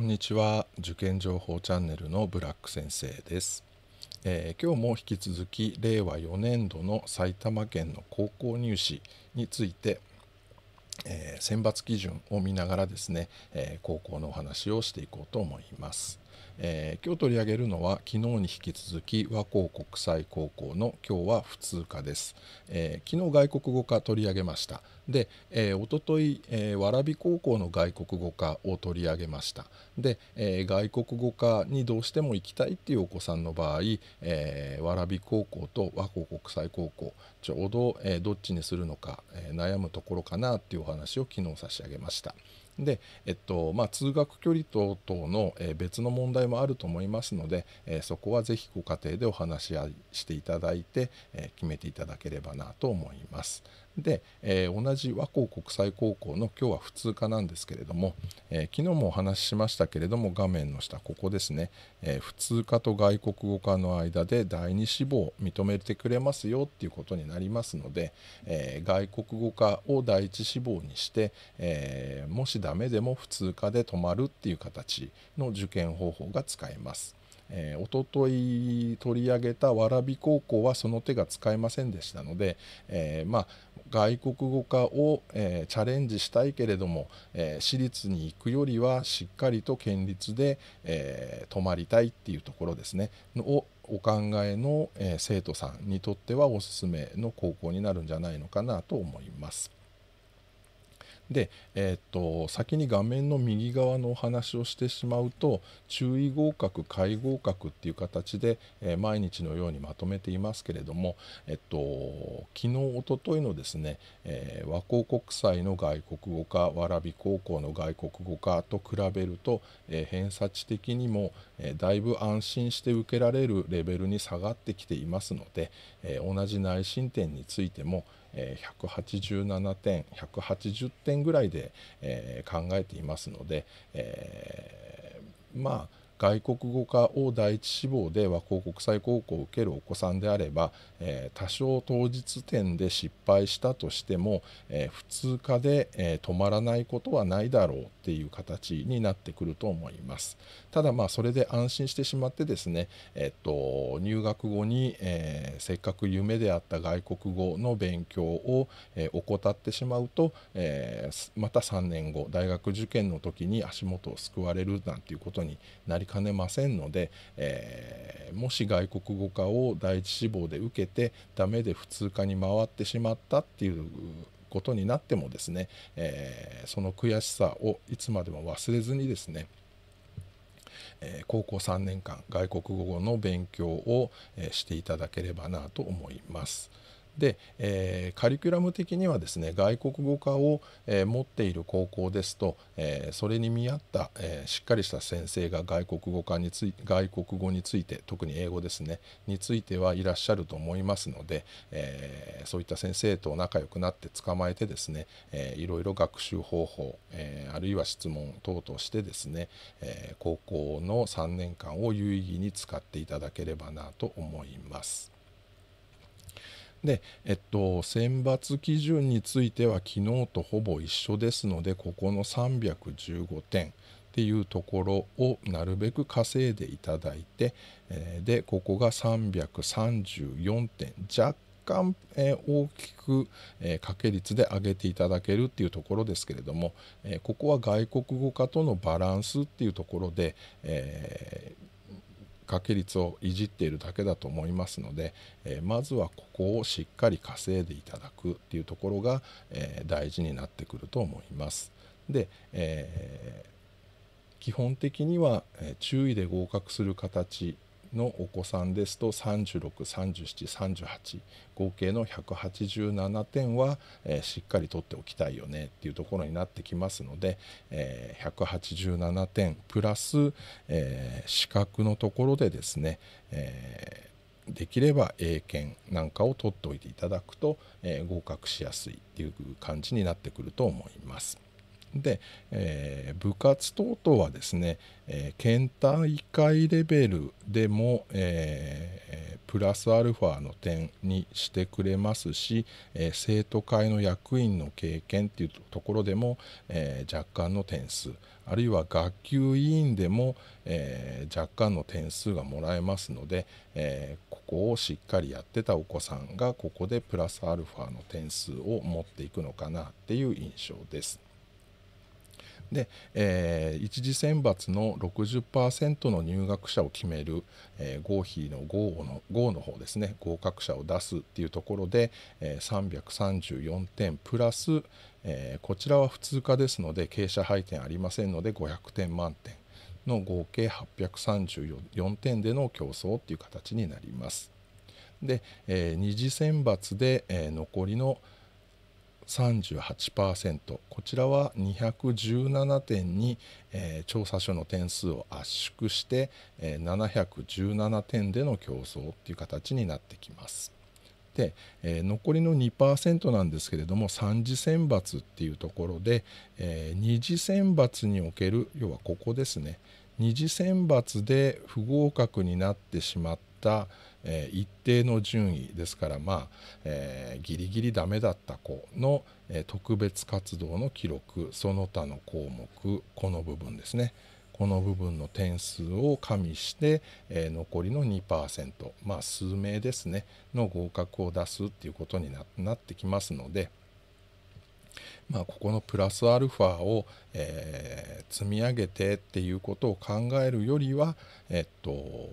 こんにちは受験情報チャンネルのブラック先生です、えー、今日も引き続き令和4年度の埼玉県の高校入試について、えー、選抜基準を見ながらですね、えー、高校のお話をしていこうと思いますえー、今日取り上げるのは昨日に引き続き和光国際高校の今日は普通科です、えー、昨日外国語科取り上げましたで、えー、おととい、えー、蕨高校の外国語科を取り上げましたで、えー、外国語科にどうしても行きたいっていうお子さんの場合、えー、蕨高校と和光国際高校ちょうど、えー、どっちにするのか、えー、悩むところかなっていうお話を昨日差し上げました。で、えっとまあ、通学距離等々の、え別の問題もあると思いますので、えそこはぜひご家庭でお話ししていただいて、え決めていただければなと思います。で、えー、同じ和光国際高校の今日は普通科なんですけれども、えー、昨日もお話ししましたけれども画面の下ここですね、えー、普通科と外国語科の間で第2志望認めてくれますよっていうことになりますので、え外国語科を第1志望にして、えもしダメでも普通科で止まるっていう形の受験方法が使えます。えー、おととい取り上げた蕨高校はその手が使えませんでしたので、えー、まあ、外国語化を、えー、チャレンジしたいけれども、え私立に行くよりはしっかりと県立で、え泊まりたいっていうところですねをお考えの、え生徒さんにとってはおすすめの高校になるんじゃないのかなと思います。で、えー、っと先に画面の右側のお話をしてしまうと注意合格解合格っていう形で、えー、毎日のようにまとめていますけれども、えっと、昨日おとといのですね、えー、和光国際の外国語か蕨高校の外国語かと比べると、えー、偏差値的にも、えだいぶ安心して受けられるレベルに下がってきていますので、え同じ内申点についても、187点180点ぐらいで、え考えていますので、えまあ外国語科を第一志望で和光国際高校を受けるお子さんであれば、え多少当日点で失敗したとしても、え普通科で、え止まらないことはないだろうっていう形になってくると思います。ただまあそれで安心してしまってですね、えっと、入学後に、えせっかく夢であった外国語の勉強を、え怠ってしまうと、えまた3年後大学受験の時に足元をすくわれるなんていうことになりかねませんので、えー、もし外国語化を第一志望で受けてダメで普通科に回ってしまったっていうことになってもですね、えー、その悔しさをいつまでも忘れずにですねえ高校3年間外国語の勉強を、えしていただければなと思います。で、えー、カリキュラム的にはですね外国語科を、えー、持っている高校ですと、えー、それに見合った、えしっかりした先生が外国語科につい外国語について特に英語ですねについてはいらっしゃると思いますので、えそういった先生と仲良くなって捕まえてですね、えー、いろいろ学習方法、えあるいは質問等々してですね、え高校の3年間を有意義に使っていただければなと思います。で、えっと、選抜基準については昨日とほぼ一緒ですのでここの315点っていうところをなるべく稼いでいただいて、えでここが334点若干、え大きく、えー、け率で上げていただけるっていうところですけれども、えここは外国語化とのバランスっていうところで、え掛け率をいじっているだけだと思いますので、えまずはここをしっかり稼いでいただくっていうところが、え大事になってくると思います。で、えー基本的にはえ注意で合格する形のお子さんですと363738合計の187点は、えー、しっかり取っておきたいよねっていうところになってきますので、えー、187点プラス、えー、資格のところでですね、えー、できれば英検なんかを取っておいていただくと、え合格しやすいっていう感じになってくると思います。で、えー、部活等々はですね、えー、県大会レベルでも、えー、プラスアルファの点にしてくれますし、え生徒会の役員の経験っていうところでも、え若干の点数あるいは学級委員でも、え若干の点数がもらえますので、えここをしっかりやってたお子さんがここでプラスアルファの点数を持っていくのかなっていう印象です。で、えー、一次選抜の60%の入学者を決める、えー、合否の合の合の方ですね合格者を出すっていうところで、えー、334点プラス、えー、こちらは普通科ですので傾斜配点ありませんので500点満点の合計834点での競争っていう形になります。で、えー、二次選抜で、えー、残りの、38%こちらは217点に、えー、調査書の点数を圧縮して、えー、717点での競争っていう形になってきます。で、えー、残りの2%なんですけれども3次選抜っていうところで、えー、2次選抜における要はここですね2次選抜で不合格になってしまった、えー、一定の順位ですからまあ、えー、ギリギリダメだった子の、えー、特別活動の記録その他の項目この部分ですねこの部分の点数を加味して、えー、残りの2%まあ数名ですねの合格を出すっていうことになってきますので。まあ、ここのプラスアルファを、え積み上げてっていうことを考えるよりは、えっと、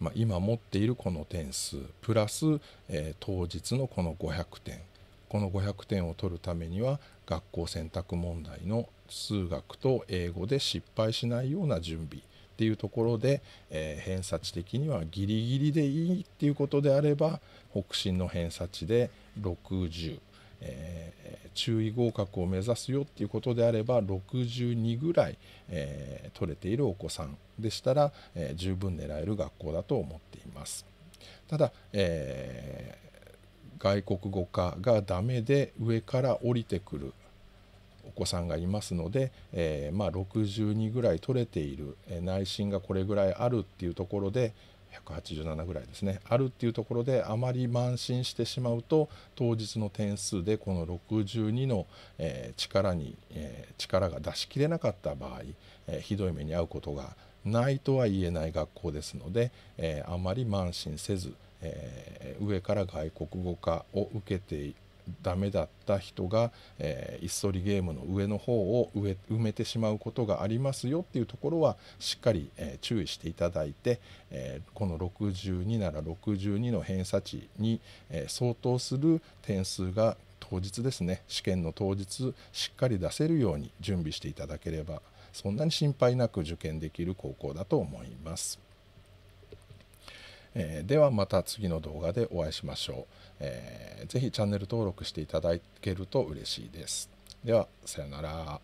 まあ、今持っているこの点数プラス、えー、当日のこの500点この500点を取るためには学校選択問題の数学と英語で失敗しないような準備っていうところで、えー、偏差値的にはギリギリでいいっていうことであれば北進の偏差値で60えー、注意合格を目指すよっていうことであれば62ぐらい、えー、取れているお子さんでしたら、えー、十分狙える学校だと思っています。ただ、え外国語科がダメで上から降りてくるお子さんがいますので、えまあ、62ぐらい取れている、え内心がこれぐらいあるっていうところで187ぐらいですねあるっていうところであまり慢心してしまうと当日の点数でこの62の、えー、力に、えー、力が出しきれなかった場合、えー、ひどい目に遭うことがないとは言えない学校ですので、えあまり慢心せず、え上から外国語化を受けてダメだった人が、えー、椅子りゲームの上の方を埋めてしまうことがありますよっていうところはしっかり、えー、注意していただいて、えー、この62なら62の偏差値に、え相当する点数が当日ですね試験の当日しっかり出せるように準備していただければそんなに心配なく受験できる高校だと思います。えー、ではまた次の動画でお会いしましょう、えー、ぜひチャンネル登録していただけると嬉しいですではさようなら